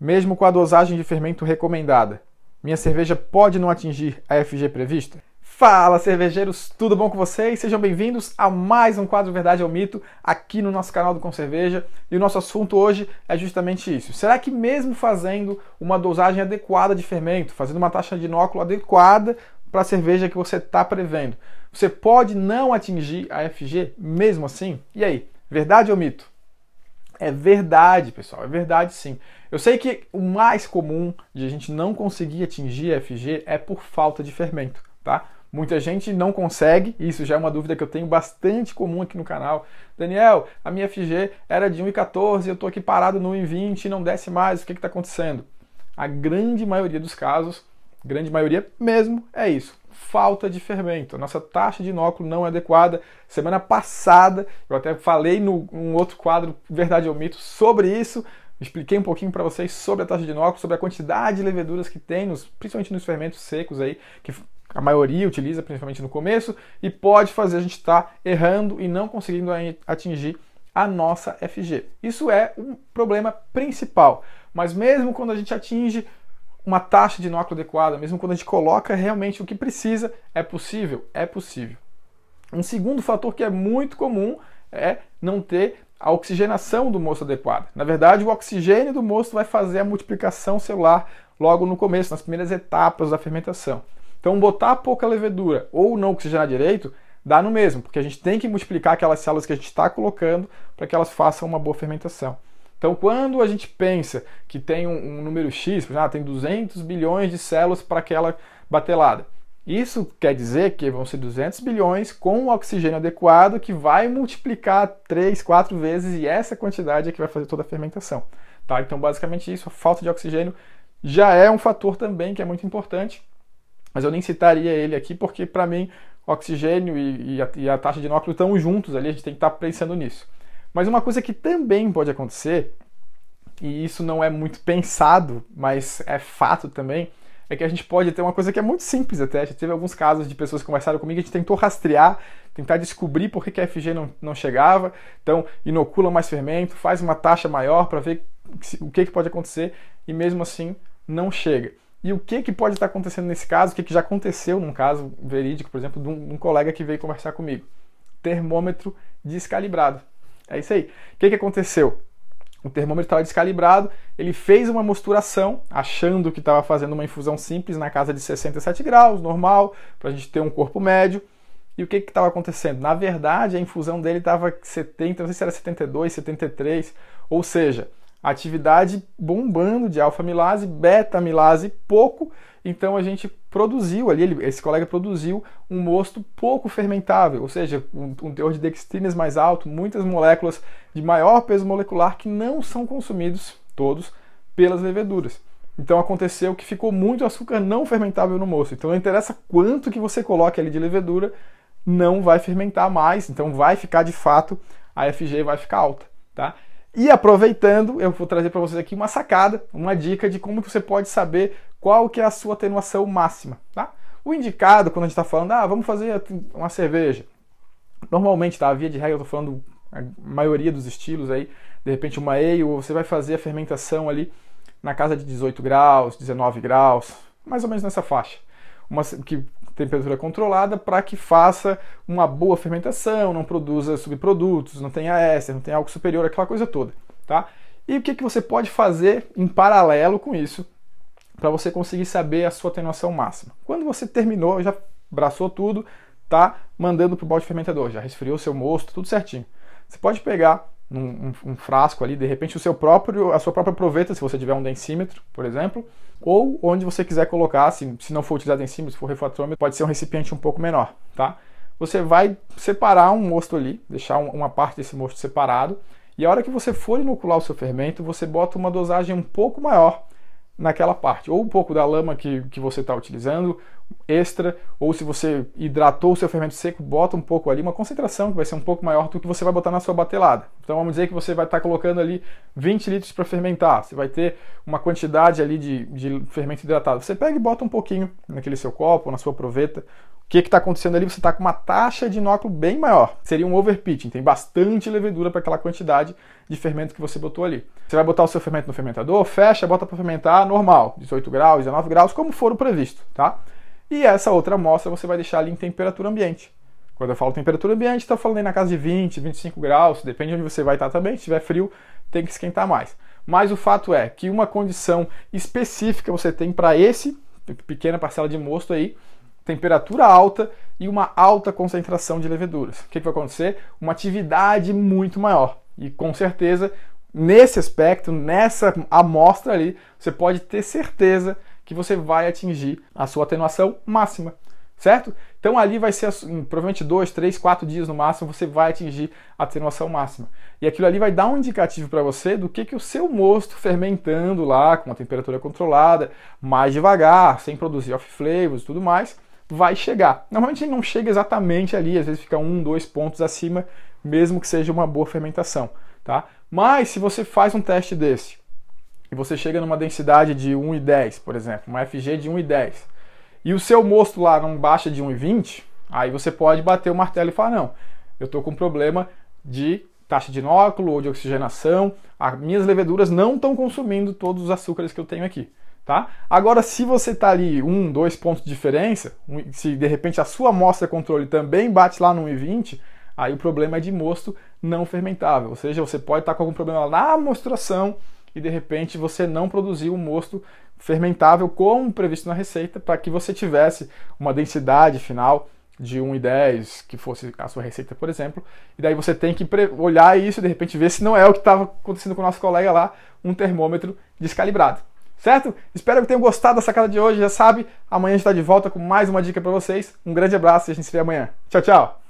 mesmo com a dosagem de fermento recomendada. Minha cerveja pode não atingir a FG prevista? Fala, cervejeiros, tudo bom com vocês? Sejam bem-vindos a mais um quadro Verdade ao Mito aqui no nosso canal do Com Cerveja. E o nosso assunto hoje é justamente isso. Será que mesmo fazendo uma dosagem adequada de fermento, fazendo uma taxa de inóculo adequada para a cerveja que você está prevendo, você pode não atingir a FG mesmo assim? E aí, verdade ou mito? É verdade, pessoal, é verdade sim. Eu sei que o mais comum de a gente não conseguir atingir FG é por falta de fermento, tá? Muita gente não consegue, isso já é uma dúvida que eu tenho bastante comum aqui no canal. Daniel, a minha FG era de 1,14, eu estou aqui parado no 1,20 e não desce mais, o que está acontecendo? A grande maioria dos casos, grande maioria mesmo, é isso falta de fermento. Nossa taxa de inóculo não é adequada. Semana passada, eu até falei num um outro quadro, Verdade ou Mito, sobre isso. Expliquei um pouquinho para vocês sobre a taxa de inóculo, sobre a quantidade de leveduras que tem, nos, principalmente nos fermentos secos aí, que a maioria utiliza, principalmente no começo, e pode fazer a gente estar tá errando e não conseguindo atingir a nossa FG. Isso é um problema principal. Mas mesmo quando a gente atinge uma taxa de inóculo adequada, mesmo quando a gente coloca realmente o que precisa, é possível? É possível. Um segundo fator que é muito comum é não ter a oxigenação do mosto adequada. Na verdade, o oxigênio do mosto vai fazer a multiplicação celular logo no começo, nas primeiras etapas da fermentação. Então, botar pouca levedura ou não oxigenar direito dá no mesmo, porque a gente tem que multiplicar aquelas células que a gente está colocando para que elas façam uma boa fermentação. Então, quando a gente pensa que tem um, um número X, já ah, tem 200 bilhões de células para aquela batelada. Isso quer dizer que vão ser 200 bilhões com o oxigênio adequado que vai multiplicar 3, 4 vezes e essa quantidade é que vai fazer toda a fermentação. Tá? Então, basicamente isso, a falta de oxigênio já é um fator também que é muito importante, mas eu nem citaria ele aqui porque, para mim, oxigênio e, e, a, e, a, taxa de inóculo estão juntos ali, a gente tem que estar tá pensando nisso. Mas uma coisa que também pode acontecer, e isso não é muito pensado, mas é fato também, é que a gente pode ter uma coisa que é muito simples até. Já teve alguns casos de pessoas que conversaram comigo, a gente tentou rastrear, tentar descobrir por que, que a FG não, não chegava. Então, inocula mais fermento, faz uma taxa maior para ver o que, que pode acontecer e mesmo assim não chega. E o que, que pode estar acontecendo nesse caso, o que, que já aconteceu num caso verídico, por exemplo, de um, um colega que veio conversar comigo? Termômetro descalibrado. É isso aí. O que, que aconteceu? O termômetro estava descalibrado, ele fez uma mosturação, achando que estava fazendo uma infusão simples na casa de 67 graus, normal, para a gente ter um corpo médio. E o que estava acontecendo? Na verdade, a infusão dele estava 70, não sei se era 72, 73, ou seja, Atividade bombando de alfa-amilase, beta-amilase pouco, então a gente produziu ali, esse colega produziu um mosto pouco fermentável, ou seja, um, um, teor de dextrinas mais alto, muitas moléculas de maior peso molecular que não são consumidos todos pelas leveduras. Então aconteceu que ficou muito açúcar não fermentável no mosto. Então não interessa quanto que você coloque ali de levedura, não vai fermentar mais, então vai ficar de fato, a FG vai ficar alta, tá? E aproveitando, eu vou trazer para vocês aqui uma sacada, uma dica de como que você pode saber qual que é a sua atenuação máxima, tá? O indicado, quando a gente está falando, ah, vamos fazer uma cerveja. Normalmente, tá? Via de regra, eu estou falando a maioria dos estilos aí. De repente, uma ale, ou você vai fazer a fermentação ali na casa de 18 graus, 19 graus, mais ou menos nessa faixa. Uma, que temperatura controlada para que faça uma boa fermentação, não produza subprodutos, não tenha éster, não tenha álcool superior, aquela coisa toda, tá? E o que, que você pode fazer em paralelo com isso para você conseguir saber a sua atenuação máxima? Quando você terminou, já braçou tudo, tá mandando para o balde fermentador, já resfriou seu mosto, tudo certinho. Você pode pegar num um, um frasco ali, de repente o seu próprio, a sua própria proveta, se você tiver um densímetro, por exemplo, ou onde você quiser colocar, se, se não for utilizar densímetro, se for refratômetro, pode ser um recipiente um pouco menor, tá? Você vai separar um mosto ali, deixar um, uma parte desse mosto separado, e a hora que você for inocular o seu fermento, você bota uma dosagem um pouco maior naquela parte. Ou um pouco da lama que, que você está utilizando, extra, ou se você hidratou o seu fermento seco, bota um pouco ali, uma concentração que vai ser um pouco maior do que você vai botar na sua batelada. Então vamos dizer que você vai estar tá colocando ali 20 litros para fermentar, você vai ter uma quantidade ali de, de fermento hidratado. Você pega e bota um pouquinho naquele seu copo, na sua proveta, o que está acontecendo ali? Você está com uma taxa de inóculo bem maior. Seria um overpitching, tem bastante levedura para aquela quantidade de fermento que você botou ali. Você vai botar o seu fermento no fermentador, fecha, bota para fermentar normal, 18 graus, 19 graus, como for o previsto, tá? E essa outra amostra você vai deixar ali em temperatura ambiente. Quando eu falo temperatura ambiente, estou falando aí na casa de 20, 25 graus, depende de onde você vai estar também. Se tiver frio, tem que esquentar mais. Mas o fato é que uma condição específica você tem para esse pequena parcela de mosto aí temperatura alta e uma alta concentração de leveduras. O que, que vai acontecer? Uma atividade muito maior. E com certeza, nesse aspecto, nessa amostra ali, você pode ter certeza que você vai atingir a sua atenuação máxima, certo? Então ali vai ser provavelmente dois, três, quatro dias no máximo você vai atingir a atenuação máxima. E aquilo ali vai dar um indicativo para você do que, que o seu mosto fermentando lá com uma temperatura controlada, mais devagar, sem produzir off flavors e tudo mais, vai chegar. Normalmente ele não chega exatamente ali, às vezes fica um, dois pontos acima, mesmo que seja uma boa fermentação, tá? Mas se você faz um teste desse e você chega numa densidade de 1,10, por exemplo, uma FG de 1,10, e o seu mosto lá não baixa de 1,20, aí você pode bater o martelo e falar: não, eu estou com problema de taxa de inóculo ou de oxigenação, as minhas leveduras não estão consumindo todos os açúcares que eu tenho aqui. Tá? Agora, se você está ali um, dois pontos de diferença, se de repente a sua amostra controle também bate lá no 1,20, aí o problema é de mosto não fermentável. Ou seja, você pode estar tá com algum problema na amostração e de repente você não produziu o mosto fermentável como previsto na receita para que você tivesse uma densidade final de 1,10 e que fosse a sua receita, por exemplo. E daí você tem que olhar isso e de repente ver se não é o que estava acontecendo com o nosso colega lá, um termômetro descalibrado. Certo? Espero que tenham gostado da sacada de hoje. Já sabe, amanhã a gente está de volta com mais uma dica para vocês. Um grande abraço e a gente se vê amanhã. Tchau, tchau!